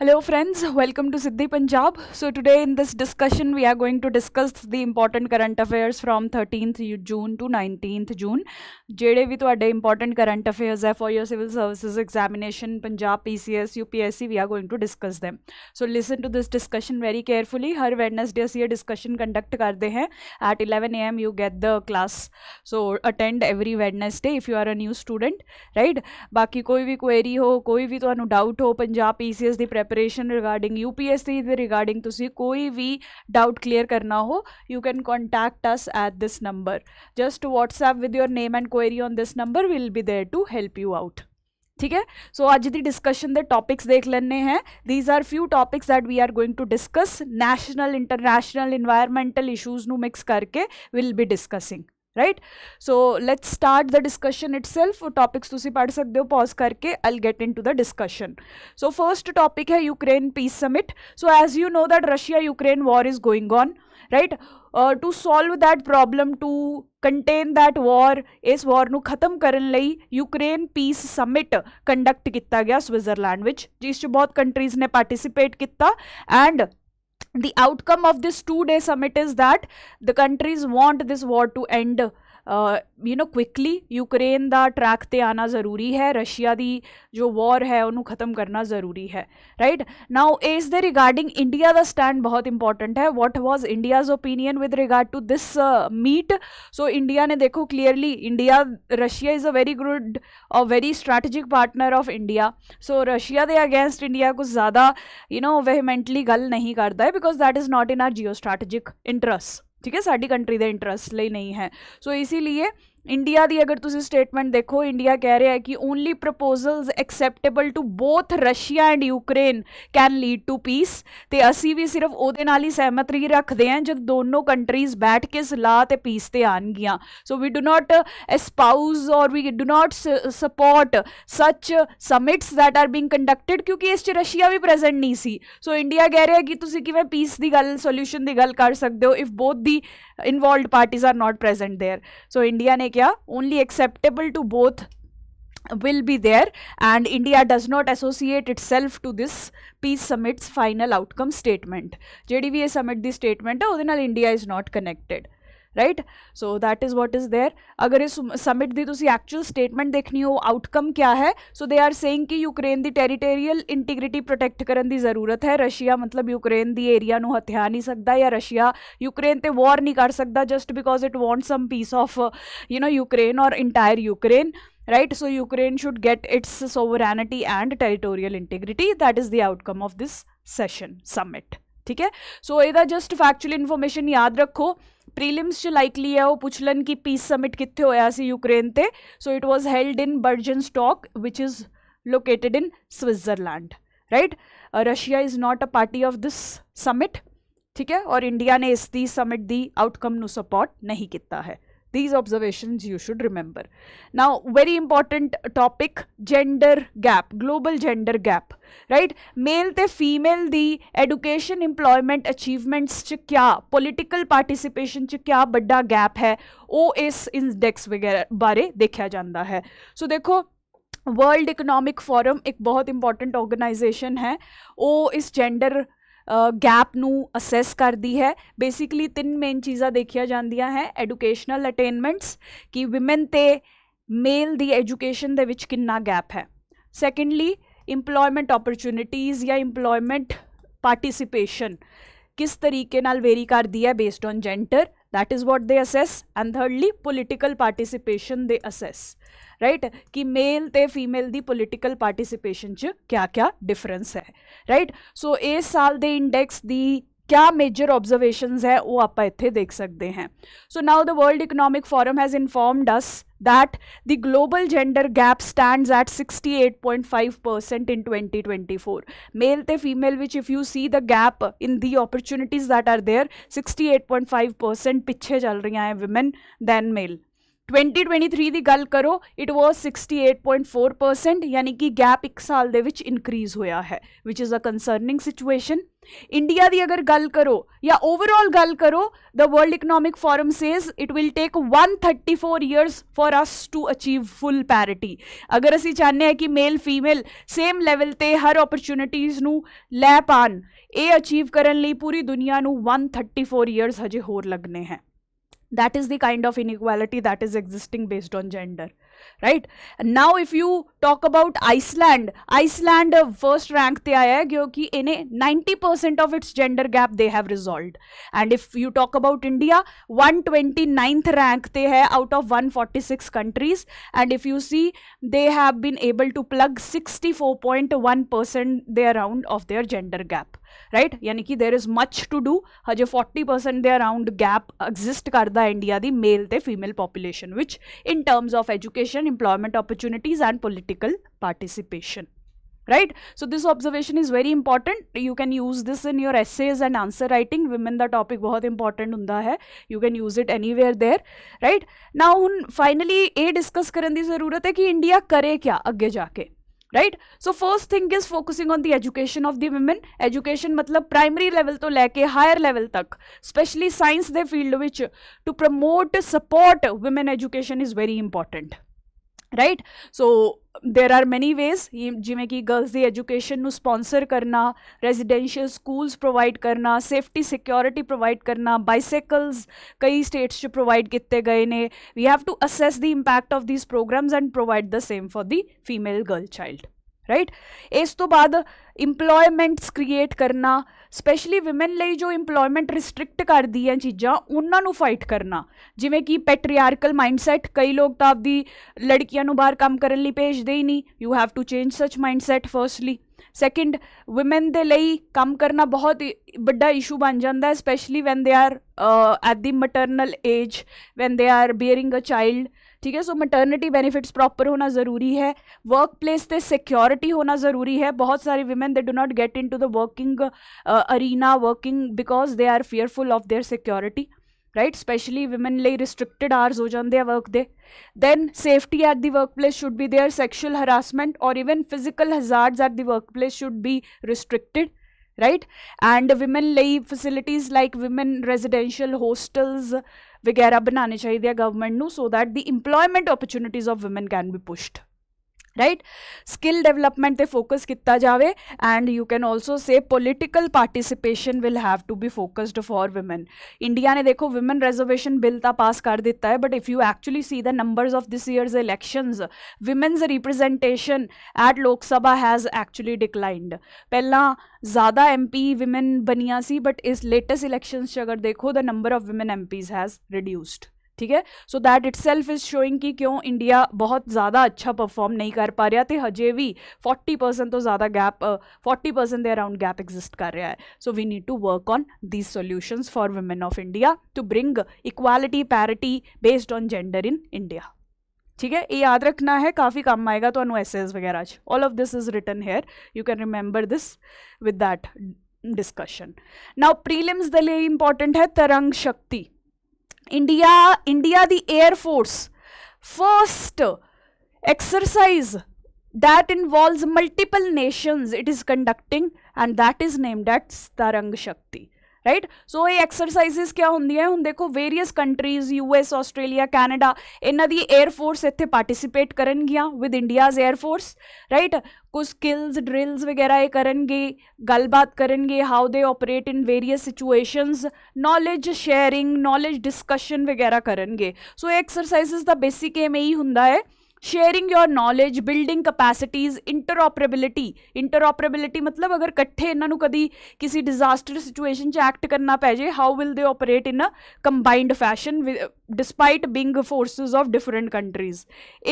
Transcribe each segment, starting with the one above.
Hello friends, welcome to Siddhi Punjab. So today in this discussion we are going to discuss the important current affairs from 13th June to 19th June. ਜਿਹੜੇ ਵੀ ਤੁਹਾਡੇ important current affairs ਹੈ for your civil services examination Punjab PCS UPSC we are going to discuss them. So listen to this discussion very carefully. Her Wednesday ਅਸੀਂ discussion conduct ਕਰਦੇ हैं at 11 am you get the class. So attend every Wednesday if you are a new student, right? बाकी कोई भी query हो, कोई भी ਤੁਹਾਨੂੰ doubt हो Punjab PCS the preparation regarding U P S C regarding कोई भी डाउट क्लीयर करना हो you can contact us at this number just WhatsApp with your name and query on this number will be there to help you out ठीक है सो अज की discussion के topics देख लेने हैं these are few topics that we are going to discuss national international environmental issues न mix करके will be discussing right so let's start the discussion itself topics तुम पढ़ सकते हो पॉज करके I get into the discussion so first topic है Ukraine peace summit so as you know that Russia Ukraine war is going on right to solve that problem to contain that war इस ਵਾਰ ਨੂੰ ਖਤਮ ਕਰਨ ਲਈ Ukraine piece summit conduct ਕੀਤਾ ਗਿਆ Switzerland ਵਿੱਚ ਜਿਸ 'ਚ ਬਹੁਤ ਕੰਟਰੀਜ਼ ਨੇ participate the outcome of this two-day summit is that the countries want this war to end you نو quickly Ukraine ਦਾ ਟਰੈਕ ਤੇ ਆਣਾ ਜ਼ਰੂਰੀ ਹੈ ਰਸ਼ੀਆ ਦੀ ਜੋ ਵਾਰ ਹੈ ਉਹਨੂੰ ਖਤਮ ਕਰਨਾ ਜ਼ਰੂਰੀ ਹੈ ਰਾਈਟ ਨਾਓ ਇਸ ਦੇ ਰਿਗਾਰਡਿੰਗ ਇੰਡੀਆ ਦਾ ਸਟੈਂਡ ਬਹੁਤ ਇੰਪੋਰਟੈਂਟ ਹੈ what was India's opinion with regard to this meet so India ਨੇ ਦੇਖੋ clearly India Russia is a very good a very strategic partner of India so Russia ਦੇ against India ਕੁਝ ਜ਼ਿਆਦਾ you نو vehemently ਗੱਲ ਨਹੀਂ ਕਰਦਾ ਹੈ because that is not in our geostrategic interest ਠੀਕ ਹੈ ਸਾਡੀ ਕੰਟਰੀ ਦੇ ਇੰਟਰਸਟ ਲਈ ਨਹੀਂ ਹੈ ਸੋ ਇਸੇ ਲਈ ਇੰਡੀਆ ਦੀ ਅਗਰ ਤੁਸੀਂ ਸਟੇਟਮੈਂਟ ਦੇਖੋ ਇੰਡੀਆ ਕਹਿ ਰਿਹਾ ਹੈ ਕਿ only proposals acceptable to both Russia and Ukraine can lead to peace ਤੇ ਅਸੀਂ ਵੀ ਸਿਰਫ ਉਹਦੇ ਨਾਲ ਹੀ ਸਹਿਮਤੀ ਰੱਖਦੇ ਹਾਂ ਜਦ ਦੋਨੋਂ ਕੰਟਰੀਜ਼ ਬੈਠ ਕੇ ਸਲਾਹ ਤੇ ਪੀਸ ਤੇ ਆਣਗੀਆਂ so we do not espouse or we do not support such summits that are being conducted ਕਿਉਂਕਿ ਇਸ 'ਚ ਰਸ਼ੀਆ ਵੀ ਪ੍ਰੈਜ਼ੈਂਟ ਨਹੀਂ ਸੀ ਸੋ ਇੰਡੀਆ ਕਹਿ ਰਿਹਾ ਕਿ ਤੁਸੀਂ ਕਿਵੇਂ ਪੀਸ ਦੀ ਗੱਲ ਸੋਲੂਸ਼ਨ ਦੀ ਗੱਲ ਕਰ ਸਕਦੇ ਹੋ ਇਫ ਬੋਥ ਦੀ ਇਨਵੋਲਡ ਪਾਰਟੀਆਂ are not present there so India ਨੇ only acceptable to both will be there and India does not associate itself to this peace summit's final outcome statement. JDVA summit the statement, oh, then India is not connected. Right so that is what is there अगर इस summit की तुम actual statement देखनी हो outcome क्या है so they are saying कि Ukraine की टेरीटेरियल इंटीग्रिटी प्रोटेक्ट कर जरूरत है रशिया मतलब यूक्रेन की एरिया हथिया नहीं सकता या रशिया यूक्रेन पर वॉर नहीं कर सकता just because it want some piece of you know Ukraine और entire Ukraine right so Ukraine should get its sovereignty and territorial integrity that is the outcome of this session summit ठीक है सो यदा just factual information याद रखो prelims जो likely है वो पुछलन की पीस समिट कितने होया सी यूक्रेन ते so it was held in Burgenstock which is located in Switzerland right Russia is not a party of this summit ठीक है और इंडिया ने इस दी समिट दी आउटकम नो सपोर्ट नहीं किया है these observations you should remember now very important topic gender gap global gender gap right male ते फीमेल दी एजुकेशन इंप्लॉयमेंट अचीवमेंट्स च क्या पॉलिटिकल पार्टिसिपेशन च क्या बड़ा गैप है ਉਹ ਇਸ ਇੰਡੈਕਸ ਵਗੈਰਾ ਬਾਰੇ ਦੇਖਿਆ ਜਾਂਦਾ ਹੈ ਸੋ ਦੇਖੋ वर्ल्ड इकोनॉमिक फोरम एक बहुत इंपॉर्टेंट ऑर्गेनाइजेशन है वो इस जेंडर गैप ਨੂੰ ਅਸੈਸ ਕਰਦੀ ਹੈ ਬੇਸਿਕਲੀ ਤਿੰਨ ਮੇਨ ਚੀਜ਼ਾਂ ਦੇਖੀਆਂ ਜਾਂਦੀਆਂ ਹੈ ਐਜੂਕੇਸ਼ਨਲ ਅਟੇਨਮੈਂਟਸ ਕਿ ਔਮਨ ਤੇ ਮੇਲ ਦੀ ਐਜੂਕੇਸ਼ਨ ਦੇ ਵਿੱਚ ਕਿੰਨਾ ਗੈਪ ਹੈ ਸੈਕੰਡਲੀ ਇੰਪਲੋਇਮੈਂਟ ਓਪਰਚ्युनिटीज ਜਾਂ ਇੰਪਲੋਇਮੈਂਟ ਪਾਰਟਿਸਿਪੇਸ਼ਨ ਕਿਸ ਤਰੀਕੇ ਨਾਲ ਵੇਰੀ ਕਰਦੀ ਹੈ based on gender that is what they assess and thirdly political participation they assess right कि male the female the political participation च क्या difference है right so a साल the index the क्या मेजर ऑब्जर्वेशंस है वो आप इतने देख सकते हैं so now the World Economic Forum has informed us that the global gender gap stands at 68.5% in 2024. Male to female, which if you see the gap in the opportunities that are there, 68.5% piche chal rahi hai women than male. 2023 ਦੀ ਗੱਲ ਕਰੋ it was 68.4% ਯਾਨੀ ਕਿ gap ਇੱਕ ਸਾਲ ਦੇ ਵਿੱਚ increase ਹੋਇਆ ਹੈ which is a concerning situation India ਦੀ ਅਗਰ ਗੱਲ ਕਰੋ ਜਾਂ ਓਵਰਆਲ ਗੱਲ ਕਰੋ the World Economic Forum says it will take 134 years for us to achieve full parity ਅਗਰ ਅਸੀਂ ਚਾਹੁੰਦੇ ਹਾਂ ਕਿ ਮੇਲ ਫੀਮੇਲ ਸੇਮ ਲੈਵਲ ਤੇ ਹਰ ਓਪਰਚ्युनिटीज ਨੂੰ ਲੈ ਪਾਣ ਇਹ ਅਚੀਵ ਕਰਨ ਲਈ ਪੂਰੀ ਦੁਨੀਆ ਨੂੰ 134 ਇਅਰਸ ਹਜੇ ਹੋਰ ਲੱਗਨੇ ਹੈ that is the kind of inequality that is existing based on gender right now if you talk about iceland iceland uh, first rank they aaya hai kyunki in a 90% of its gender gap they have resolved and if you talk about india 129th rank they hai out of 146 countries and if you see they have been able to plug 64.1% their round of their gender gap right यानी कि there is much to do हजे forty percent दे around gap exist करदा India दी male ते female population which in terms of education employment opportunities and political participation right so this observation is very important you can use this in your essays and answer writing women the topic bahut important hunda hai you can use it anywhere there right now hun finally a discuss karan di zarurat hai ki india kare kya agge jaake right so first thing is focusing on the education of the women education matlab primary level to leke higher level tak especially science the field which to promote support women education is very important right so there are many ways ਜਿਵੇਂ ਕਿ girls ਦੀ education ਨੂੰ sponsor ਕਰਨਾ residential schools provide ਕਰਨਾ safety security provide ਕਰਨਾ bicycles ਕਈ states 'ਚ provide ਕੀਤੇ ਗਏ ਨੇ we have to assess the impact of these programs and provide the same for the female girl child right ਇਸ ਤੋਂ ਬਾਅਦ ਇੰਪਲੋਇਮੈਂਟਸ ਕ੍ਰੀਏਟ ਕਰਨਾ ਸਪੈਸ਼ਲੀ ਔਮਨ ਲਈ ਜੋ EMPLOYMENT ਰਿਸਟ੍ਰਿਕਟ ਕਰਦੀ ਹੈ ਚੀਜ਼ਾਂ ਉਹਨਾਂ ਨੂੰ ਫਾਈਟ ਕਰਨਾ ਜਿਵੇਂ ਕਿ ਪੈਟਰੀਆਰਕਲ ਮਾਈਂਡਸੈਟ ਕਈ ਲੋਕ ਤਾਂ ਆਪਦੀ ਲੜਕੀਆਂ ਨੂੰ ਬਾਹਰ ਕੰਮ ਕਰਨ ਲਈ ਭੇਜਦੇ ਹੀ ਨਹੀਂ you have to change such mindset firstly second women ਦੇ ਲਈ ਕੰਮ ਕਰਨਾ ਬਹੁਤ ਵੱਡਾ ਇਸ਼ੂ ਬਣ ਜਾਂਦਾ ਹੈ specially when they are at the maternal age when they are bearing a child ठीक है सो मटर्निटी बेनिफिट्स प्रॉपर होना जरूरी है वर्क प्लेस से सिक्योरिटी होना जरूरी है बहुत सारे women they do not get into the working arena working because they are fearful of their security right specially women ले रिस्ट्रिक्टेड आवर्स हो जाते हैं work they then safety at the workplace should be there sexual harassment और even physical hazard at the workplace should be restricted right and women ले facilities like women residential hostels ਵਗੈਰਾ ਬਣਾਉਣੇ ਚਾਹੀਦੇ ਆ government ਨੂੰ ਸੋ that the employment opportunities of women can be pushed right skill development पर focus किया जाए and you can also say political participation will have to be focused for women India ने देखो वुमेन रिजर्वेशन बिल तो पास कर दिता है but if you actually see the number of this years इलैक्शनज women's representation eight Lok Sabha has actually declined पहला ज़्यादा M P women बनिया सी but इस लेटेस्ट इलेक्शंस अगर देखो the number of women M Ps has reduced ठीक है so that it self is showing कि क्यों इंडिया बहुत ज़्यादा अच्छा परफॉर्म नहीं कर पा रहा थे तो हजे भी फोर्टी परसेंट तो ज़्यादा गैप फोर्टी परसेंट के अराउंड गैप एग्जिस्ट कर रहा है so we need to work on these solutions for women of India to bring equality parity based on gender in India ठीक है ये याद रखना है काफ़ी काम आएगा तो एसेज वगैरह all of this is written here you can remember this with that discussion now prelims the important है तरंग शक्ति India, India the Air Force, first exercise that involves multiple nations it is conducting and that is named as Tarang Shakti. Right so ये exercises क्या होंगे हम देखो various countries US Australia Canada इन्हों की air force इतने पार्टीसीपेट कर with India's air force right कुछ स्किल्स ड्रिल्स वगैरह ये करेंगे गलबात करेंगे how they operate in various situations knowledge sharing knowledge discussion वगैरह करे सो एक्सरसाइजेस का बेसिक एम यही होंगे है sharing your knowledge building capacities interoperability interoperability मतलब ਅਗਰ ਇਕੱਠੇ ਇਹਨਾਂ ਨੂੰ ਕਦੀ ਕਿਸੇ ਡਿਜ਼ਾਸਟਰ ਸਿਚੁਏਸ਼ਨ 'ਚ ਐਕਟ ਕਰਨਾ ਪੈ ਜੇ how will they operate in a combined fashion despite being forces of different countries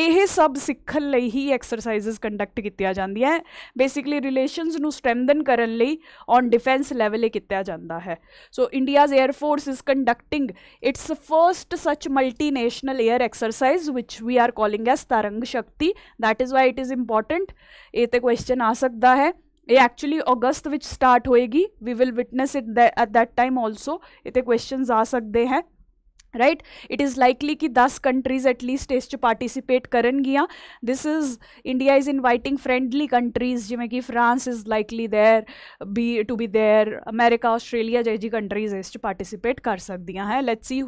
ਇਹ ਸਭ ਸਿੱਖਣ ਲਈ ਹੀ ਐਕਸਰਸਾਈਜ਼ਸ ਕੰਡਕਟ ਕੀਤੀਆਂ ਜਾਂਦੀਆਂ ਹੈ ਬੇਸਿਕਲੀ ਰਿਲੇਸ਼ਨਸ ਨੂੰ ਸਟਰੈਂਥਨ ਕਰਨ ਲਈ ਔਨ ਡਿਫੈਂਸ ਲੈਵਲ ਇਹ ਕੀਤਾ ਜਾਂਦਾ ਹੈ so India's air force is conducting its first such multinational air exercise which we are calling as ਤਾਰਾ Tarang Shakti that is why it is important ये तो क्वेश्चन आ सकता है ये एक्चुअली अगस्त विच स्टार्ट होएगी we will witness it at that time also ये क्वेश्चन तो आ सकते हैं राइट इट इज़ लाइकली कि दस कंट्रीज एटलीस्ट इस पार्टीसीपेट करनगियाँ this is India is inviting friendly countries जिमें कि France is likely there be to be there America Australia ਜਿਹੇ ਜੀ ਕੰਟਰੀਜ਼ ਇਸ ਚ ਪਾਰਟਿਸਿਪੇਟ ਕਰ ਸਕਦੀਆਂ ਹੈ let's see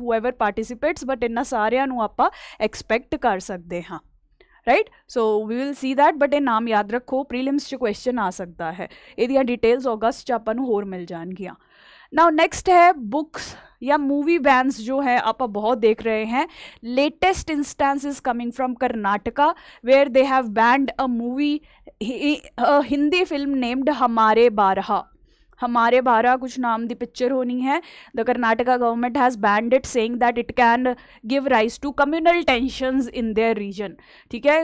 participates but but ਇਹਨਾਂ ਸਾਰਿਆਂ ਨੂੰ ਆਪਾਂ ਐਕਸਪੈਕਟ ਕਰ right so we will see that but a नाम याद रखो प्रीलिम्स च क्वेश्चन आ सकता है ਇਹਦੀਆਂ डिटेल्स ऑगस्ट ਚ ਆਪਾਂ ਨੂੰ ਹੋਰ ਮਿਲ नाउ नेक्स्ट है बुक्स या मूवी बैंड्स जो है आप बहुत देख रहे हैं latest instance is coming from Karnataka where they have banned a movie Hindi film named Hamare Baarah हमारे बारा कुछ नाम दी पिक्चर होनी है the Karnataka government has banned it saying that it can give rise to communal tension in their region ठीक है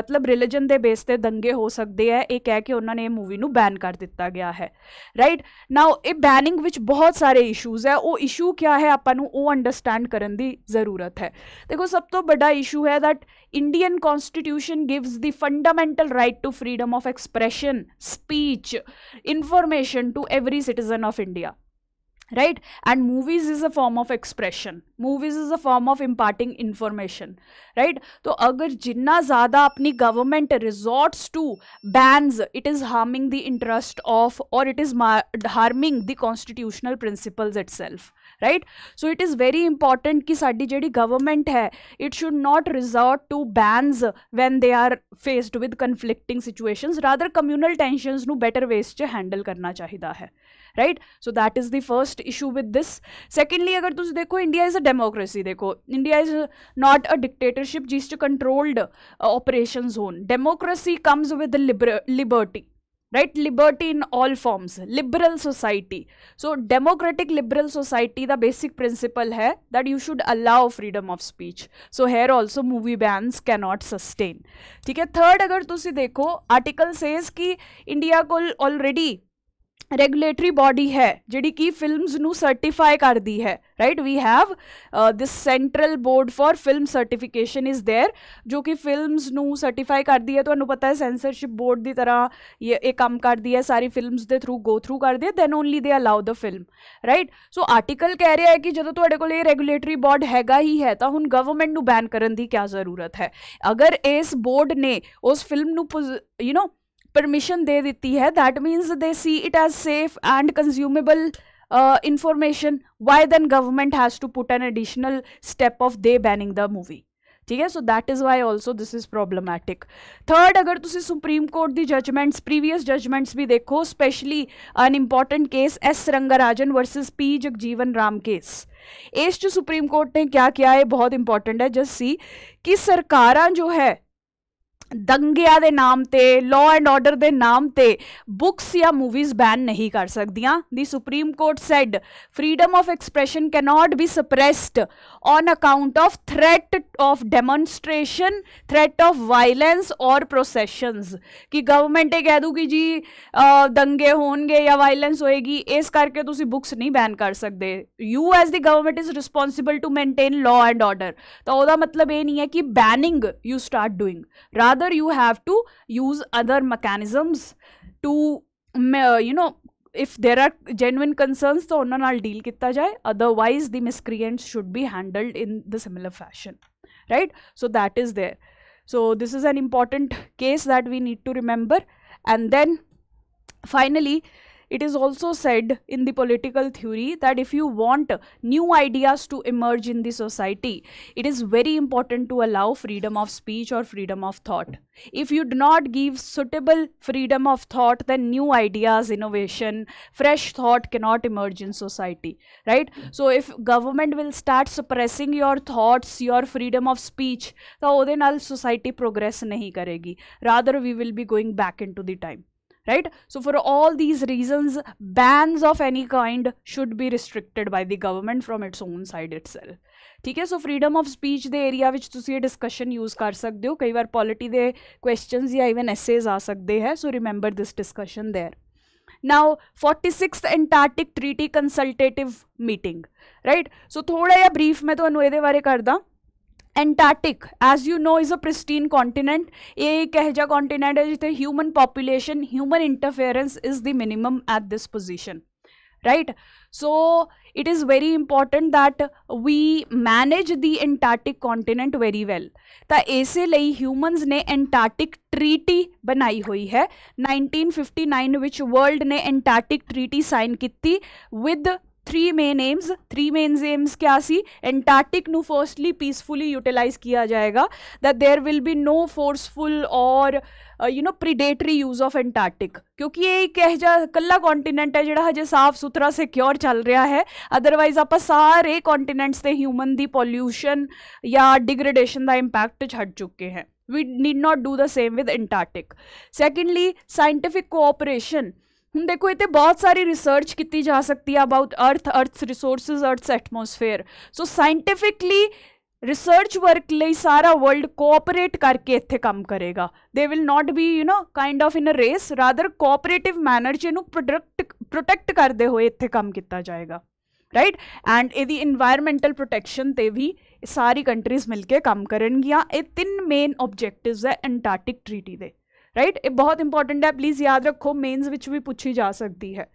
मतलब religion ਦੇ ਬੇਸ ਤੇ ਦੰਗੇ ਹੋ ਸਕਦੇ ਹੈ ਇਹ ਕਹਿ ਕੇ ਉਹਨਾਂ ਨੇ ਇਹ ਮੂਵੀ ਨੂੰ ਬੈਨ ਕਰ ਦਿੱਤਾ ਗਿਆ ਹੈ ਰਾਈਟ ਨਾਓ ਇਹ ਬੈਨਿੰਗ ਵਿੱਚ ਬਹੁਤ ਸਾਰੇ ਇਸ਼ੂਜ਼ ਹੈ ਉਹ ਇਸ਼ੂ ਕੀ ਹੈ ਆਪਾਂ ਨੂੰ ਉਹ ਅੰਡਰਸਟੈਂਡ ਕਰਨ ਦੀ ਜ਼ਰੂਰਤ ਹੈ ਦੇਖੋ ਸਭ ਤੋਂ ਵੱਡਾ ਇਸ਼ੂ ਹੈ that Indian constitution gives the fundamental right to freedom of expression speech information to every citizen of India right and movies is a form of expression movies is a form of imparting information right so agar jinna apni government resorts to bans it is harming the interest of or it is harming the constitutional principles itself right so it is very important ki ਸਾਡੀ ਜਿਹੜੀ government ਹੈ it should not resort to bans when they are faced with conflicting situations rather communal tensions ਨੂੰ better ways 'ਚ handle ਕਰਨਾ ਚਾਹੀਦਾ ਹੈ right so that is the first issue with this secondly ਅਗਰ ਤੁਸੀਂ ਦੇਖੋ ਇੰਡੀਆ ਇਜ਼ ਅ ਡੈਮੋਕ੍ਰੇਸੀ ਦੇਖੋ India is not a dictatorship ਜਿਸ 'ਚ ਕੰਟਰੋਲਡ ਆਪਰੇਸ਼ਨਸ ਹੋਣ democracy comes with liberty right liberty in all forms liberal society so democratic liberal society the basic principle hai that you should allow freedom of speech so here also movie bans cannot sustain ठीक है third अगर तुसी देखो article says कि India को already regulatory body ਹੈ ਜਿਹੜੀ ਕਿ ਫਿਲਮਸ ਨੂੰ ਸਰਟੀਫਾਈ ਕਰਦੀ ਹੈ right we have this central board for film certification is there ਜੋ ਕਿ ਫਿਲਮਸ ਨੂੰ ਸਰਟੀਫਾਈ ਕਰਦੀ ਹੈ ਤੁਹਾਨੂੰ ਪਤਾ ਹੈ ਸੈਂਸਰਸ਼ਿਪ ਬੋਰਡ ਦੀ ਤਰ੍ਹਾਂ ਇਹ ਕੰਮ ਕਰਦੀ ਹੈ ਸਾਰੀ ਫਿਲਮਸ ਦੇ ਥਰੂ ਗੋ ਥਰੂ ਕਰਦੇ then only they allow the film right so article ਕਹਿ ਰਿਹਾ ਹੈ ਕਿ ਜਦੋਂ ਤੁਹਾਡੇ ਕੋਲ ਇਹ ਰੈਗੂਲੇਟਰੀ ਬੋਰਡ ਹੈਗਾ ਹੀ ਹੈ ਤਾਂ ਹੁਣ ਗਵਰਨਮੈਂਟ ਨੂੰ ਬੈਨ ਕਰਨ ਦੀ ਕੀ ਜ਼ਰੂਰਤ ਹੈ ਅਗਰ ਇਸ ਬੋਰਡ ਨੇ ਉਸ ਫਿਲਮ ਨੂੰ ਯੂ نو परमिशन दे देती है that means they see it as safe and consumable information why then government has to put an additional step of the banning the movie ठीक है so that is why also this is problematic third अगर तुम supreme court की judgments previous judgments भी देखो specially an important case S Rangarajan versus P Jagjivan Ram case इस supreme court ने क्या किया है बहुत इंपॉर्टेंट है जस सी कि सरकार जो है ਦੰਗਿਆਂ ਦੇ ਨਾਮ ਤੇ ਲਾਅ ਐਂਡ ਆਰਡਰ ਦੇ ਨਾਮ ਤੇ ਬੁੱਕਸ ਜਾਂ ਮੂਵੀਜ਼ ਬੈਨ ਨਹੀਂ ਕਰ ਸਕਦੀਆਂ the supreme court said freedom of expression cannot be suppressed on account of threat of demonstration threat of violence ਔਰ ਪ੍ਰੋਸੈਸ਼ਨਸ ਕਿ ਗਵਰਨਮੈਂਟ ਇਹ ਕਹਿ ਦੂਗੀ ਜੀ ਦੰਗੇ ਹੋਣਗੇ ਜਾਂ ਵਾਇਲੈਂਸ ਹੋਏਗੀ ਇਸ ਕਰਕੇ ਤੁਸੀਂ ਬੁੱਕਸ ਨਹੀਂ ਬੈਨ ਕਰ ਸਕਦੇ U S the government is responsible to maintain law and order ਤਾਂ ਉਹਦਾ ਮਤਲਬ ਇਹ ਨਹੀਂ ਹੈ ਕਿ banning you start doing rather you have to use other mechanisms to uh, you know if there are genuine concerns so on ਨਾਲ deal kitta ਜਾਏ otherwise the miscreants should be handled in the similar fashion right so that is there so this is an important case that we need to remember and then finally it is also said in the political theory that if you want new ideas to emerge in the society, it is very important to allow freedom of speech or freedom of thought. If you do not give suitable freedom of thought, then new ideas, innovation, fresh thought cannot emerge in society, right? So if government will start suppressing your thoughts, your freedom of speech, the ਉਹਦੇ society progress nahi karegi rather we will be going back into the time right so for all these reasons bans of any kind should be restricted by the government from its own side itself ਠੀਕ ਹੈ so freedom of speech ਦੇ area ਵਿੱਚ ਤੁਸੀਂ ਇਹ discussion use ਕਰ ਸਕਦੇ ਹੋ ਕਈ ਵਾਰ ਪੋਲਿਟੀ ਦੇ ਕੁਐਸਚਨਸ ਜਾਂ ਇਵਨ ਐਸੇਜ਼ ਆ ਸਕਦੇ ਹੈ so remember this discussion there now 46th antarctic treaty consultative meeting right so thoda ya brief main tuhanu ede bare karda Antarctic, as you know, is a pristine continent. A Kahja continent is the human population, human interference is the minimum at this position. Right? So, it is very important that we manage the Antarctic continent very well. तो ऐसे लिए humans ने Antarctic treaty बनाई हुई है 1959 which world ने Antarctic treaty sign की थी with three main aims three main aims क्या सी एंटार्टिक नु फर्स्टली पीसफुली यूटिलाइज किया जाएगा that there will be no forceful और you know predatory use of Antarctic ਕਿਉਂਕਿ ਇਹ ਇੱਕ ਇਹ ਜਿਹਾ ਕੱਲਾ ਕੰਟੀਨੈਂਟ ਹੈ ਜਿਹੜਾ ਹਜੇ ਸਾਫ਼ ਸੁਥਰਾ ਸਿਕਿਉਰ ਚੱਲ ਰਿਹਾ ਹੈ ਅਦਰਵਾਈਜ਼ ਆਪਾਂ ਸਾਰੇ ਕੰਟੀਨੈਂਟਸ ਤੇ ਹਿਊਮਨ ਦੀ ਪੋਲੂਸ਼ਨ ਜਾਂ ਡਿਗਰੇਡੇਸ਼ਨ ਦਾ ਇੰਪੈਕਟ ਛੱਡ ਚੁੱਕੇ ਹੈ we need not do the same with antarctic secondly scientific cooperation ਹੁਣ ਦੇਖੋ ਇੱਥੇ ਬਹੁਤ ਸਾਰੀ ਰਿਸਰਚ ਕੀਤੀ ਜਾ ਸਕਦੀ ਹੈ about earth earth's resources earth's atmosphere so scientifically research work ਲਈ ਸਾਰਾ ਵਰਲਡ ਕੋਆਪਰੇਟ ਕਰਕੇ ਇੱਥੇ ਕੰਮ ਕਰੇਗਾ they will not be you نو kind of in a race rather cooperative manner ਚ ਇਹਨੂੰ ਪ੍ਰੋਡਕਟ ਪ੍ਰੋਟੈਕਟ ਕਰਦੇ ਹੋਏ ਇੱਥੇ ਕੰਮ ਕੀਤਾ ਜਾਏਗਾ ਰਾਈਟ ਐਂਡ ਇਹਦੀ এনवायरमेंटल ਪ੍ਰੋਟੈਕਸ਼ਨ ਤੇ ਵੀ ਸਾਰੀ ਕੰਟਰੀਜ਼ ਮਿਲ ਕੇ ਕੰਮ ਕਰਨਗੀਆਂ ਇਹ ਤਿੰਨ ਮੇਨ ਆਬਜੈਕਟਿਵਸ ਹੈ ਐਂਟਾਰਟਿਕ ਟ੍ਰੀਟੀ ਦੇ राइट right? ये बहुत इंपॉर्टेंट है प्लीज़ याद रखो मेन्स विच भी पूछी जा सकती है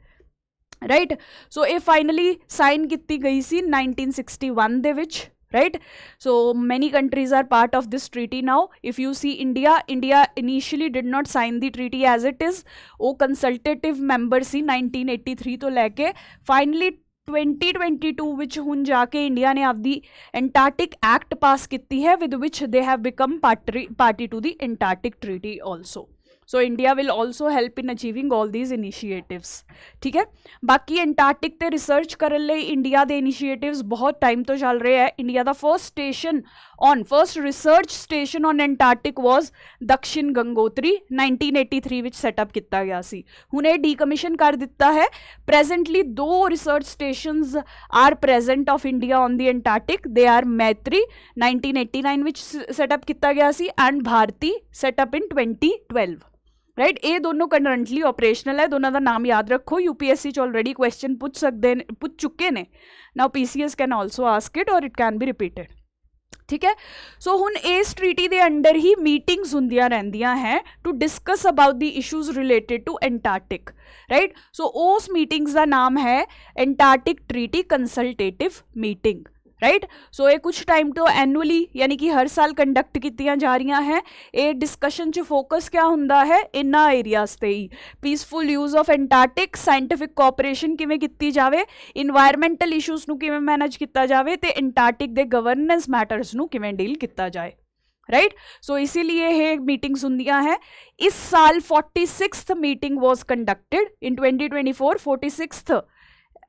ਰਾਈਟ ਸੋ ਇਹ ਫਾਈਨਲੀ ਸਾਈਨ ਕੀਤੀ ਗਈ ਸੀ 1961 ਦੇ ਵਿੱਚ right so many countries are part of this treaty now if you see india india initially did not sign the treaty as it is वो consultative member सी 1983 तो लेके finally 2022 ਵਿੱਚ ਹੁਣ ਜਾ ਕੇ ਇੰਡੀਆ ਨੇ ਆਪਦੀ ਐਂਟਾਰਟਿਕ ਐਕਟ ਪਾਸ ਕੀਤੀ ਹੈ with which they have become party to the Antarctic treaty also so India will also help in achieving all these initiatives ठीक है बाकी अंटार्टिक ते रिसर्च करन ਲਈ ਇੰਡੀਆ ਦੇ ਇਨੀਸ਼ੀਏਟਿਵਸ ਬਹੁਤ ਟਾਈਮ ਤੋਂ ਚੱਲ ਰਹੇ ਹੈ ਇੰਡੀਆ ਦਾ first station on first research station on antarctic was dakshin gangotri 1983 which set up kitta gaya si hune decommission kar ditta hai presently two research stations are present of india on the antarctic they are maitri 1989 which set up kitta gaya si and bharti set up in 2012 right right? ए दोनों currently operational है दोनों का नाम याद रखो UPSC च already question पूछ सकते पूछ चुके ने now PCS can also ask it और इट कैन बी रिपीटेड ठीक है सो हूँ इस ट्रीटी के अंडर ही मीटिंग्स होंदिया रहंदियां है to discuss about the issues related to Antarctic right so उस मीटिंग्स का नाम है Antarctic treaty consultative meeting right so ये कुछ टाइम तो एनुअली यानी कि हर साल ਕੰਡਕਟ ਕੀਤੀਆਂ ਜਾ ਰਹੀਆਂ ਹੈ ਇਹ ਡਿਸਕਸ਼ਨ 'ਚ ਫੋਕਸ ਕਿਆ ਹੁੰਦਾ ਹੈ ਇਨ੍ਹਾਂ ਏਰੀਆਸ ਤੇ ਹੀ peaceful use of Antarctic scientific cooperation ਕਿਵੇਂ ਕੀਤੀ ਜਾਵੇ এনवायरमेंटल ਇਸ਼ੂਸ ਨੂੰ ਕਿਵੇਂ ਮੈਨੇਜ ਕੀਤਾ ਜਾਵੇ ਤੇ ਐਂਟਾਰਟਿਕ ਦੇ ਗਵਰਨੈਂਸ ਮੈਟਰਸ ਨੂੰ ਕਿਵੇਂ ਡੀਲ ਕੀਤਾ ਜਾਏ राइट सो इसीलिए ये मीटिंग्स होंदिया है इस साल forty six meeting was conducted in twenty twenty four forty six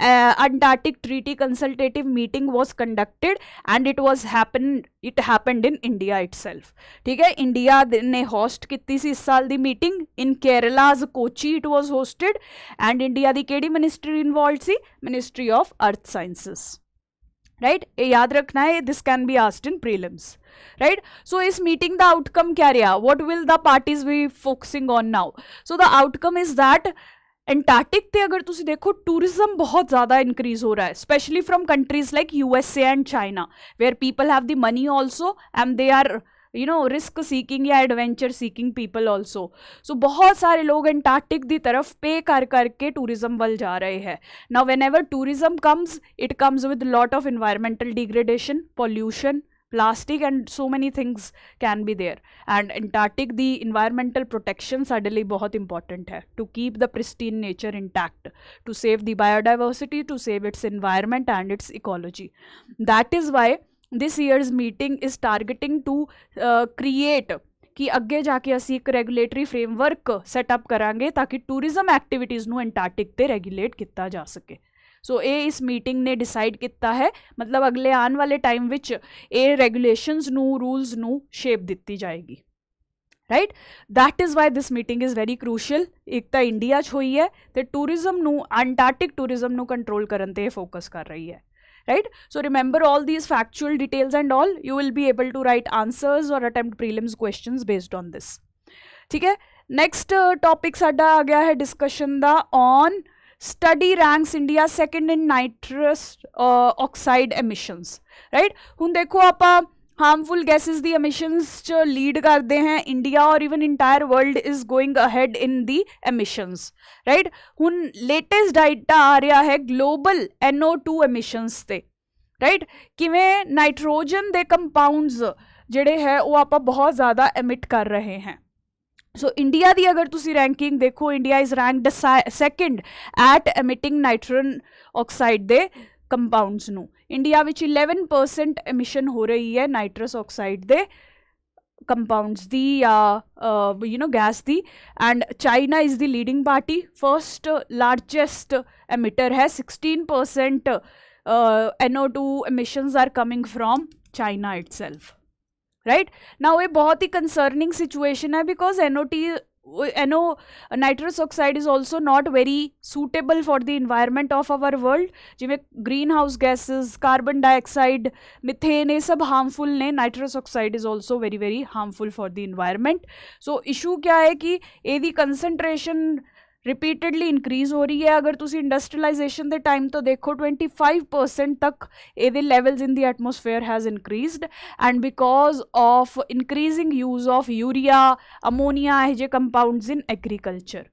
Uh, Antarctic Treaty consultative meeting was conducted and it was happened it happened in India itself. ठीक है India ने host Kithisi, सी इस साल meeting in Kerala's Kochi it was hosted and India the केडी ministry involved सी Ministry of Earth Sciences. right? ये याद रखना है this can be asked in prelims right so इस मीटिंग द आउटकम क्या रहा what will the parties be focusing on now so the outcome is that Antarctic अगर तुम देखो टूरिज्म बहुत ज़्यादा इनक्रीज़ हो रहा है ਹੈ from countries like U S S A and China people have the money money and they are you know risk seeking या adventure seeking people also so बहुत सारे लोग एंटार्टिक की तरफ पे कर करके टूरिज्म वल जा रहे हैं now whenever tourism comes it comes with lot of environmental degradation pollution plastic and so many things can be there and antarctic the environmental protection suddenly bahut important hai to keep the pristine nature intact to save the biodiversity to save its environment and its ecology that is why this year's meeting is targeting to uh, create ਕਿ ਅੱਗੇ ਜਾ ਕੇ ਅਸੀਂ ਇੱਕ regulatory framework setup ਕਰਾਂਗੇ ਤਾਂ ਕਿ tourism activities ਨੂੰ ਐਂਟਾਰਟਿਕ ਤੇ ਰੈਗੂਲੇਟ ਕੀਤਾ ਜਾ ਸਕੇ सो ਇਹ ਇਸ ਮੀਟਿੰਗ ਨੇ ਡਿਸਾਈਡ ਕੀਤਾ ਹੈ ਮਤਲਬ ਅਗਲੇ ਆਉਣ ਵਾਲੇ ਟਾਈਮ ਵਿੱਚ ਇਹ ਰੈਗੂਲੇਸ਼ਨਸ ਨੂੰ ਰੂਲਸ ਨੂੰ ਸ਼ੇਪ ਦਿੱਤੀ ਜਾਏਗੀ right that is why this meeting is very crucial ਇੱਕ ਤਾਂ ਇੰਡੀਆ 'ਚ ਹੋਈ ਹੈ ਤੇ ਟੂਰਿਜ਼ਮ ਨੂੰ ਅੰਟਾਰਕਟਿਕ ਟੂਰਿਜ਼ਮ ਨੂੰ ਕੰਟਰੋਲ ਕਰਨ ਤੇ ਫੋਕਸ ਕਰ ਰਹੀ ਹੈ right so remember all these factual details and all you will be able to write answers or attempt prelims questions based on this theek hai next uh, topic sada aa gaya hai discussion da on study ranks India second in nitrous uh, oxide emissions, right? ਹੁਣ ਦੇਖੋ ਆਪਾਂ harmful gases ਦੀ emissions ਚ lead ਕਰਦੇ हैं India और even entire world is going ahead in the emissions, right? ਹੁਣ latest data ਆ ਰਿਹਾ ਹੈ global NO2 emissions ਤੇ, right? ਕਿਵੇਂ ਨਾਈਟ੍ਰੋਜਨ ਦੇ compounds ਜਿਹੜੇ ਹੈ ਉਹ ਆਪਾਂ ਬਹੁਤ ਜ਼ਿਆਦਾ emit ਕਰ ਰਹੇ हैं ਸੋ ਇੰਡੀਆ ਦੀ ਅਗਰ ਤੁਸੀਂ ਰੈਂਕਿੰਗ ਦੇਖੋ India is ranked second at emitting nitrous oxide ਦੇ ਕੰਪਾਉਂਡਸ ਨੂੰ ਇੰਡੀਆ ਵਿੱਚ 11% ਐਮਿਸ਼ਨ ਹੋ ਰਹੀ ਹੈ ਨਾਈਟ੍ਰਸ ਆਕਸਾਈਡ ਦੇ ਕੰਪਾਉਂਡਸ ਦੀ ਜਾਂ ਯੂ نو ਗੈਸ ਦੀ and China is the leading party first largest emitter ਹੈ 16% uh, NO2 emissions are coming from China itself. Right ना ये बहुत ही कंसर्निंग सिचुएशन है because not NO nitrous oxide is also not very suitable for the environment of our world जिमें green house gases carbon dioxide methane ये सब harmful ने nitrous oxide is also very very harmful for the environment so issue क्या है कि यदि concentration repeatedly increase ਹੋ ਰਹੀ ਹੈ ਅਗਰ ਤੁਸੀਂ ਇੰਡਸਟਰੀਅਲਾਈਜੇਸ਼ਨ ਦੇ ਟਾਈਮ ਤੋਂ ਦੇਖੋ 25% ਤੱਕ ਇਹਦੇ levels in the atmosphere has increased and because of increasing use of urea ammonia ਇਹ ਜੇ compounds in agriculture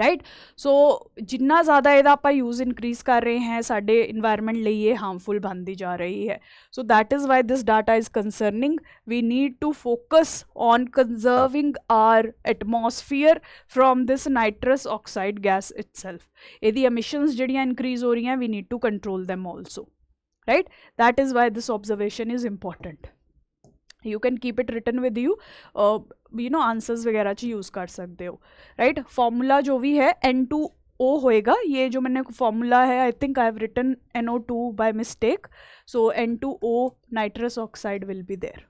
right so ਜਿੰਨਾ ਜ਼ਿਆਦਾ ਇਹਦਾ ਆਪਾਂ ਯੂਜ਼ ਇਨਕਰੀਜ਼ ਕਰ ਰਹੇ ਹਾਂ ਸਾਡੇ এনवायरमेंट ਲਈ ਇਹ ਹਾਰਮਫੁਲ ਬਣਦੀ ਜਾ ਰਹੀ ਹੈ so that is why this data is concerning we need to focus on conserving our atmosphere from this nitrous oxide gas itself ਇਹਦੀ ਐਮਿਸ਼ਨਸ ਜਿਹੜੀਆਂ ਇਨਕਰੀਜ਼ ਹੋ ਰਹੀਆਂ we need to control them also right that is why this observation is important you can keep it return with you you know answers वगैरह च use कर सकते हो right formula जो भी है एन टू ओ होएगा ये जो मैंने फॉर्मूला है I think I have written N O two by mistake so N two O nitrous oxide will be there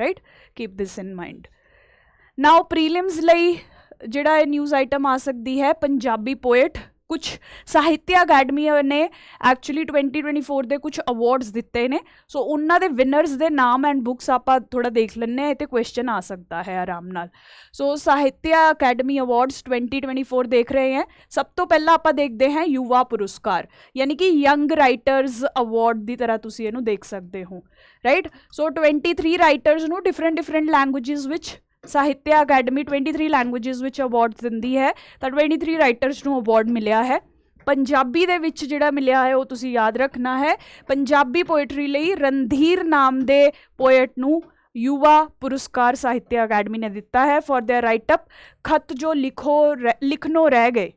right keep this in mind now prelims ਲਈ ਜਿਹੜਾ ਇਹ ਨਿਊਜ਼ ਆਈਟਮ ਆ ਸਕਦੀ ਹੈ ਪੰਜਾਬੀ ਕੁਝ ਸਾਹਿਤਿਆ ਅਕੈਡਮੀ ਨੇ ਐਕਚੁਅਲੀ 2024 ਦੇ ਕੁਝ ਅਵਾਰਡਸ ਦਿੱਤੇ ਨੇ ਸੋ ਉਹਨਾਂ ਦੇ ਵਿਨਰਸ ਦੇ ਨਾਮ ਐਂਡ ਬੁੱਕਸ ਆਪਾਂ ਥੋੜਾ ਦੇਖ ਲੈਣੇ ਆ ਤੇ ਕੁਐਸਚਨ ਆ ਸਕਦਾ ਹੈ ਆਰਾਮ ਨਾਲ ਸੋ ਸਾਹਿਤਿਆ ਅਕੈਡਮੀ ਅਵਾਰਡਸ 2024 ਦੇਖ ਰਹੇ ਹਾਂ ਸਭ ਤੋਂ ਪਹਿਲਾਂ ਆਪਾਂ ਦੇਖਦੇ ਹਾਂ ਯੁਵਾ ਪੁਰਸਕਾਰ ਯਾਨੀ ਕਿ ਯੰਗ ਰਾਈਟਰਸ ਅਵਾਰਡ ਦੀ ਤਰ੍ਹਾਂ ਤੁਸੀਂ ਇਹਨੂੰ ਦੇਖ ਸਕਦੇ ਹੋ ਰਾਈਟ ਸੋ 23 ਰਾਈਟਰਸ ਨੂੰ ਡਿਫਰੈਂਟ ਡਿਫਰੈਂਟ ਲੈਂਗੁਏਜਸ ਵਿੱਚ ਸਾਹਿਤਿਆ ਅਕੈਡਮੀ 23 ਲੈਂਗੁਏਜਸ ਵਿੱਚ ਅਵਾਰਡ ਦਿੰਦੀ ਹੈ ਤਾਂ 23 ਰਾਈਟਰਸ ਨੂੰ ਅਵਾਰਡ ਮਿਲਿਆ ਹੈ ਪੰਜਾਬੀ ਦੇ ਵਿੱਚ ਜਿਹੜਾ ਮਿਲਿਆ ਹੈ ਉਹ ਤੁਸੀਂ ਯਾਦ ਰੱਖਣਾ ਹੈ ਪੰਜਾਬੀ ਪੋਇਟਰੀ ਲਈ ਰਣਧੀਰ ਨਾਮ ਦੇ ਪੋਇਟ ਨੂੰ ਯੁਵਾ ਪੁਰਸਕਾਰ ਸਾਹਿਤਿਆ ਅਕੈਡਮੀ ਨੇ ਦਿੱਤਾ ਹੈ ਫॉर देयर ਰਾਈਟ ਅਪ ਖਤ ਜੋ ਲਿਖੋ ਲਿਖਨੋ ਰਹਿ ਗਏ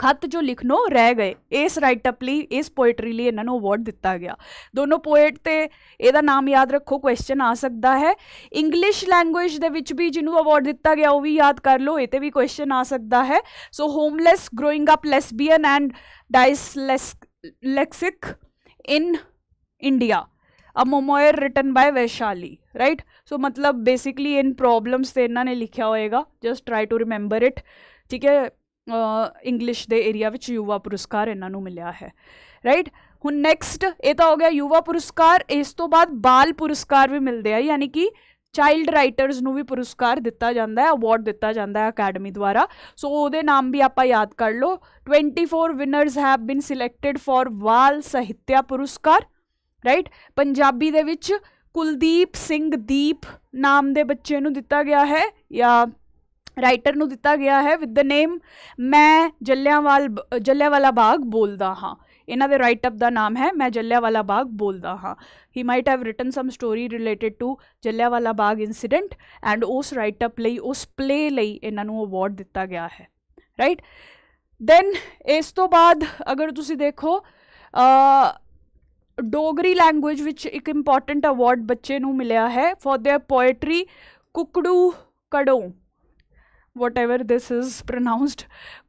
खत जो लिखनो रह गए इस राइटअप ਲਈ ਇਸ ਪੋਇਟਰੀ ਲਈ ਇਹਨਾਂ ਨੂੰ ਅਵਾਰਡ ਦਿੱਤਾ ਗਿਆ ਦੋਨੋਂ ਪੋਇਟ ਤੇ ਇਹਦਾ ਨਾਮ ਯਾਦ ਰੱਖੋ ਕੁਐਸਚਨ ਆ ਸਕਦਾ ਹੈ ਇੰਗਲਿਸ਼ ਲੈਂਗੁਏਜ ਦੇ ਵਿੱਚ ਵੀ ਜਿਹਨੂੰ ਅਵਾਰਡ ਦਿੱਤਾ ਗਿਆ ਉਹ ਵੀ ਯਾਦ ਕਰ ਲਓ ਇਹ ਤੇ ਵੀ ਕੁਐਸਚਨ ਆ ਸਕਦਾ ਹੈ so homeless growing up lesbian and dyslexic in India a memoir written by Vaishali right so मतलब बेसिकली इन प्रॉब्लम्स से इन्होंने लिखा होएगा just try to remember it ठीक है ਇੰਗਲਿਸ਼ ਦੇ ਏਰੀਆ ਵਿੱਚ ਯੁਵਾ ਪੁਰਸਕਾਰ ਇਹਨਾਂ ਨੂੰ ਮਿਲਿਆ ਹੈ ਰਾਈਟ ਹੁਣ ਨੈਕਸਟ ਇਹ ਤਾਂ ਹੋ ਗਿਆ ਯੁਵਾ ਪੁਰਸਕਾਰ ਇਸ ਤੋਂ ਬਾਅਦ ਬਾਲ ਪੁਰਸਕਾਰ ਵੀ ਮਿਲਦੇ ਆ ਯਾਨੀ ਕਿ ਚਾਈਲਡ ਰਾਈਟਰਸ ਨੂੰ ਵੀ ਪੁਰਸਕਾਰ ਦਿੱਤਾ ਜਾਂਦਾ ਹੈ ਅਵਾਰਡ ਦਿੱਤਾ ਜਾਂਦਾ ਹੈ ਅਕੈਡਮੀ ਦੁਆਰਾ ਸੋ ਉਹਦੇ ਨਾਮ ਵੀ ਆਪਾਂ ਯਾਦ ਕਰ ਲਓ 24 winners have been selected for Bal Sahitya Puraskar right Punjabi ਦੇ ਵਿੱਚ ਕੁਲਦੀਪ ਸਿੰਘ ਦੀਪ ਨਾਮ ਦੇ ਬੱਚੇ ਨੂੰ ਦਿੱਤਾ ਗਿਆ ਹੈ ਜਾਂ ਰਾਈਟਰ ਨੂੰ ਦਿੱਤਾ ਗਿਆ ਹੈ ਵਿਦ ਦ ਨੇਮ ਮੈਂ ਜੱਲਿਆਂਵਾਲ ਜੱਲਿਆਂਵਾਲਾ ਬਾਗ ਬੋਲਦਾ ਹਾਂ ਇਹਨਾਂ ਦੇ ਰਾਈਟ ਅਪ ਦਾ ਨਾਮ ਹੈ ਮੈਂ ਜੱਲਿਆਂਵਾਲਾ ਬਾਗ ਬੋਲਦਾ ਹਾਂ he might have written some story related to Jallianwala Bagh incident and ਉਸ ਰਾਈਟ ਅਪ ਲਈ ਉਸ ਪਲੇ ਲਈ ਇਹਨਾਂ ਨੂੰ ਅਵਾਰਡ ਦਿੱਤਾ ਗਿਆ ਹੈ ਰਾਈਟ ਦੈਨ ਇਸ ਤੋਂ ਬਾਅਦ ਅਗਰ ਤੁਸੀਂ ਦੇਖੋ ਡੋਗਰੀ ਲੈਂਗੁਏਜ ਵਿੱਚ ਇੱਕ ਇੰਪੋਰਟੈਂਟ ਅਵਾਰਡ ਬੱਚੇ ਨੂੰ ਮਿਲਿਆ ਹੈ ਫॉर देयर ਪੋਇਟਰੀ ਕੁਕੜੂ ਕੜੋਂ whatever this is pronounced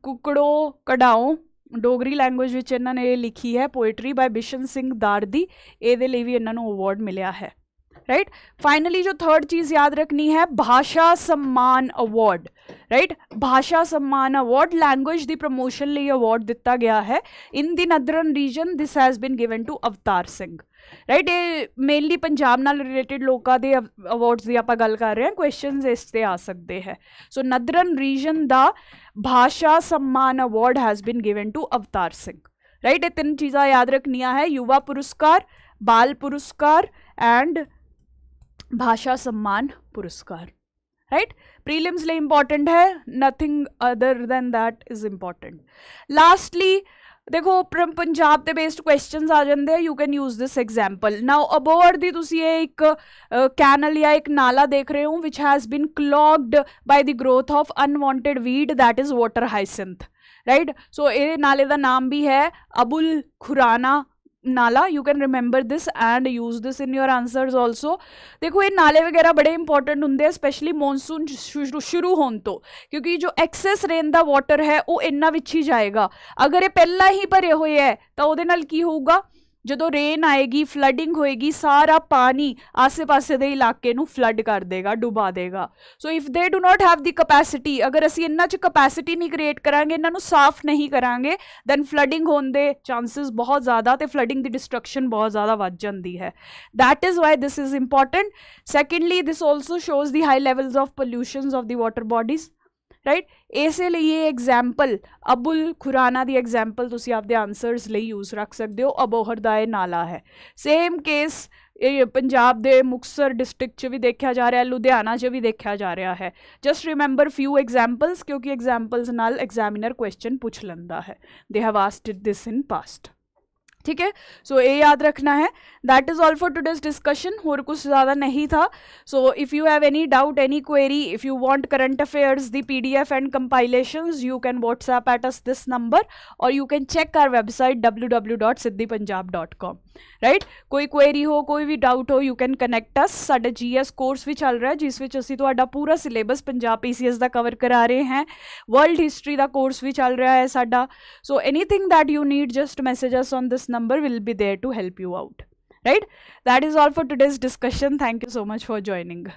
कुकड़ो कडाओ ਡੋਗਰੀ ਲੈਂਗੁਏਜ ਵਿੱਚ ਇਹਨਾਂ ਨੇ ਲਿਖੀ ਹੈ ਪੋਇਟਰੀ ਬਾय ਬਿਸ਼ਨ ਸਿੰਘ ਦਾਰਦੀ ਇਹਦੇ ਲਈ ਵੀ ਇਹਨਾਂ ਨੂੰ ਅਵਾਰਡ ਮਿਲਿਆ ਹੈ राइट फाइनली जो थर्ड चीज याद रखनी है भाषा Samman award right Bhasha Samman award language the promotion लिए अवार्ड दिता गया है in the northern region this has been given to Avtar Singh right ये मेनली पंजाब न रिलेटिड लोगों के अवार्ड्स की आप गल कर रहे हैं क्वेश्चन इस पर आ सकते हैं सो नदरन रीजन का Bhasha Samman award has been given to Avtar Singh right ये तीन चीज़ा याद रखनिया है युवा पुरस्कार बाल पुरस्कार and Bhasha Samman Puraskar right prelims लिए इंपॉर्टेंट है nothing other than that is important lastly ਦੇਖੋ ਪੰਜਾਬ ਦੇ ਬੇਸਡ ਕੁਐਸਚਨਸ ਆ ਜਾਂਦੇ ਆ you can use this example now ਅਬੋਰਡ ਦੀ ਤੁਸੀਂ ਇਹ ਇੱਕ ਕੈਨਲ ਜਾਂ ਇੱਕ ਨਾਲਾ ਦੇਖ ਰਹੇ ਹੋ which has been clogged by the growth of unwanted weed that is water hyacinth right so ਇਹ ਨਾਲੇ ਦਾ ਨਾਮ ਵੀ ਹੈ ਅਬੁਲ ਖੁਰਾਨਾ नाला you can remember this and use this in your answers also देखो ये नाले वगैरह बड़े इंपॉर्टेंट होंगे स्पैशली मानसून शुरू होने तो क्योंकि जो एक्सेस रेन का वॉटर है वो इन्ना विच ही जाएगा अगर ये पहला ही भरे हुए है तो वो ਕੀ ਹੋਊਗਾ ਜਦੋਂ ਰੇਨ ਆਏਗੀ ਫਲੱਡਿੰਗ ਹੋਏਗੀ ਸਾਰਾ ਪਾਣੀ ਆਸ-ਪਾਸੇ ਦੇ ਇਲਾਕੇ ਨੂੰ ਫਲੱਡ ਕਰ ਦੇਗਾ ਡੁਬਾ ਦੇਗਾ so if they do not have the capacity ਅਗਰ ਅਸੀਂ ਇਹਨਾਂ 'ਚ ਕਪੈਸਿਟੀ ਨਹੀਂ ਕ੍ਰੀਏਟ ਕਰਾਂਗੇ ਇਹਨਾਂ ਨੂੰ ਸਾਫ਼ ਨਹੀਂ ਕਰਾਂਗੇ ਦੈਨ ਫਲੱਡਿੰਗ ਹੋਣ ਦੇ ਚਾਂਸਸ ਬਹੁਤ ਜ਼ਿਆਦਾ ਤੇ ਫਲੱਡਿੰਗ ਦੀ ਡਿਸਟਰਕਸ਼ਨ ਬਹੁਤ ਜ਼ਿਆਦਾ ਵੱਧ ਜਾਂਦੀ ਹੈ that is why this is important secondly this also shows the high levels of pollutions of the water bodies right ਇਸੇ ਲਈ ਇਹ ਐਗਜ਼ਾਮਪਲ ਅਬੁਲ ਖੁਰਾਨਾ ਦੀ ਐਗਜ਼ਾਮਪਲ ਤੁਸੀਂ ਆਪਦੇ ਆਨਸਰਸ ਲਈ ਯੂਜ਼ ਰੱਖ ਸਕਦੇ ਹੋ ਅਬੋਹਰ ਦਾ ਇਹ ਨਾਲਾ ਹੈ ਸੇਮ ਕੇਸ ਇਹ ਪੰਜਾਬ ਦੇ ਮੁਕਸਰ ਡਿਸਟ੍ਰਿਕਟ 'ਚ ਵੀ ਦੇਖਿਆ ਜਾ ਰਿਹਾ ਲੁਧਿਆਣਾ 'ਚ ਵੀ ਦੇਖਿਆ ਜਾ ਰਿਹਾ ਹੈ ਜਸਟ ਰਿਮੈਂਬਰ ਫਿਊ ਐਗਜ਼ਾਮਪਲਸ ਕਿਉਂਕਿ ਐਗਜ਼ਾਮਪਲਸ ਨਾਲ ਐਗਜ਼ਾਮੀਨਰ ਕੁਐਸਚਨ ਪੁੱਛ ਲੈਂਦਾ ਹੈ they have asked this in past ठीक है सो ये याद रखना है that is all for today's discussion और कुछ ज़्यादा नहीं था so if you have any doubt any query if you want current affair the P D F and compilation you can WhatsApp at us this number और you can check are website W right कोई query हो कोई भी doubt हो you can connect अस साडा G S course भी चल रहा है जिस विच असी पूरा सिलेबस पंजाब पी पीसीएस का कवर करा रहे हैं वर्ल्ड हिस्टरी का कोर्स भी चल रहा है साडा so anything that you need just messages on this number number will be there to help you out right that is all for today's discussion thank you so much for joining